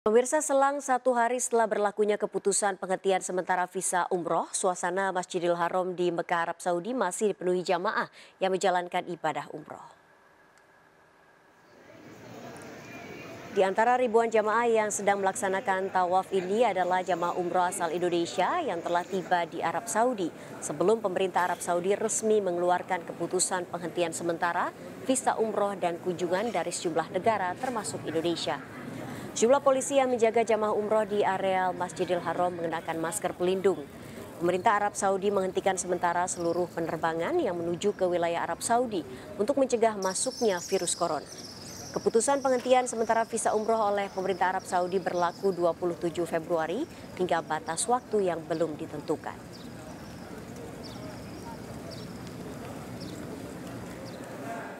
Pemirsa selang satu hari setelah berlakunya keputusan penghentian sementara visa umroh, suasana Masjidil Haram di Mekah Arab Saudi masih dipenuhi jamaah yang menjalankan ibadah umroh. Di antara ribuan jamaah yang sedang melaksanakan tawaf ini adalah jamaah umroh asal Indonesia yang telah tiba di Arab Saudi sebelum pemerintah Arab Saudi resmi mengeluarkan keputusan penghentian sementara visa umroh dan kunjungan dari sejumlah negara termasuk Indonesia. Jumlah polisi yang menjaga jamaah umroh di areal Masjidil Haram mengenakan masker pelindung. Pemerintah Arab Saudi menghentikan sementara seluruh penerbangan yang menuju ke wilayah Arab Saudi untuk mencegah masuknya virus corona. Keputusan penghentian sementara visa umroh oleh pemerintah Arab Saudi berlaku 27 Februari hingga batas waktu yang belum ditentukan.